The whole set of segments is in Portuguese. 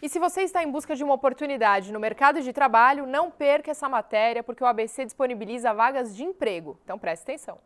E se você está em busca de uma oportunidade no mercado de trabalho, não perca essa matéria, porque o ABC disponibiliza vagas de emprego. Então preste atenção.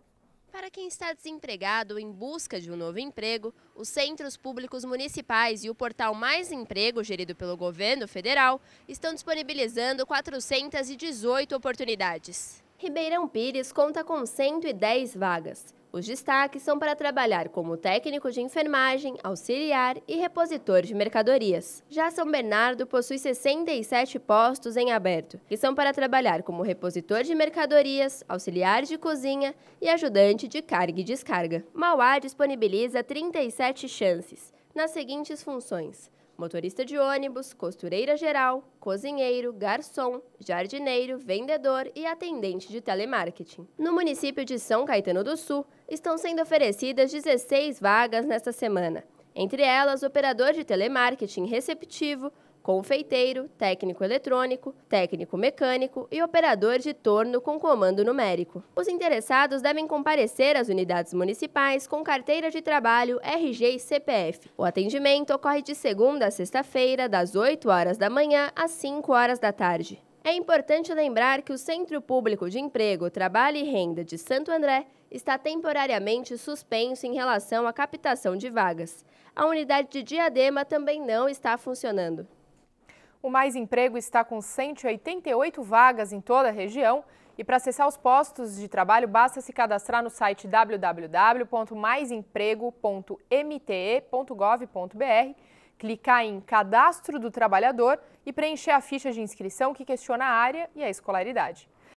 Para quem está desempregado ou em busca de um novo emprego, os centros públicos municipais e o portal Mais Emprego, gerido pelo governo federal, estão disponibilizando 418 oportunidades. Ribeirão Pires conta com 110 vagas. Os destaques são para trabalhar como técnico de enfermagem, auxiliar e repositor de mercadorias. Já São Bernardo possui 67 postos em aberto, que são para trabalhar como repositor de mercadorias, auxiliar de cozinha e ajudante de carga e descarga. Mauá disponibiliza 37 chances nas seguintes funções: motorista de ônibus, costureira geral, cozinheiro, garçom, jardineiro, vendedor e atendente de telemarketing. No município de São Caetano do Sul, estão sendo oferecidas 16 vagas nesta semana. Entre elas, operador de telemarketing receptivo, confeiteiro, técnico eletrônico, técnico mecânico e operador de torno com comando numérico. Os interessados devem comparecer às unidades municipais com carteira de trabalho, RG e CPF. O atendimento ocorre de segunda a sexta-feira, das 8 horas da manhã às 5 horas da tarde. É importante lembrar que o Centro Público de Emprego, Trabalho e Renda de Santo André está temporariamente suspenso em relação à captação de vagas. A unidade de Diadema também não está funcionando. O Mais Emprego está com 188 vagas em toda a região e para acessar os postos de trabalho basta se cadastrar no site www.maisemprego.mte.gov.br, clicar em Cadastro do Trabalhador e preencher a ficha de inscrição que questiona a área e a escolaridade.